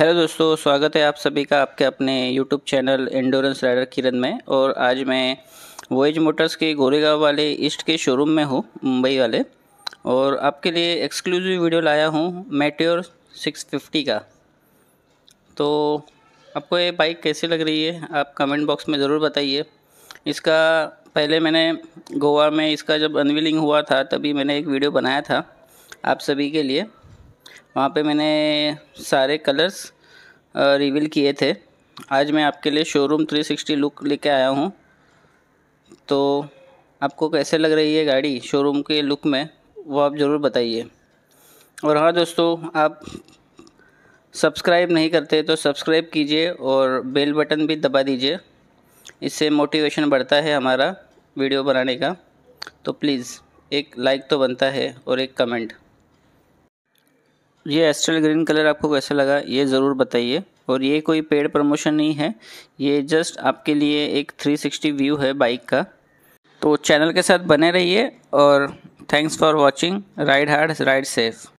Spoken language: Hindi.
हेलो दोस्तों स्वागत है आप सभी का आपके अपने YouTube channel endurance rider Kiran में और आज मैं वोइज मोटर्स के गोरेगा वाले ईस्ट के शोरूम में हूँ मुंबई वाले और आपके लिए एक्सक्लूसिव वीडियो लाया हूँ मेट्योर 650 का तो आपको ये बाइक कैसी लग रही है आप कमेंट बॉक्स में ज़रूर बताइए इसका पहले मैंने गोवा में इसका जब अनविलिंग हुआ था तभी मैंने एक वीडियो बनाया था आप सभी के लिए वहाँ पे मैंने सारे कलर्स रिवील किए थे आज मैं आपके लिए शोरूम 360 लुक लेके आया हूँ तो आपको कैसे लग रही है गाड़ी शोरूम के लुक में वो आप ज़रूर बताइए और हाँ दोस्तों आप सब्सक्राइब नहीं करते तो सब्सक्राइब कीजिए और बेल बटन भी दबा दीजिए इससे मोटिवेशन बढ़ता है हमारा वीडियो बनाने का तो प्लीज़ एक लाइक तो बनता है और एक कमेंट ये एस्ट्रल ग्रीन कलर आपको कैसा लगा ये ज़रूर बताइए और ये कोई पेड प्रमोशन नहीं है ये जस्ट आपके लिए एक 360 व्यू है बाइक का तो चैनल के साथ बने रहिए और thanks for watching ride hard ride safe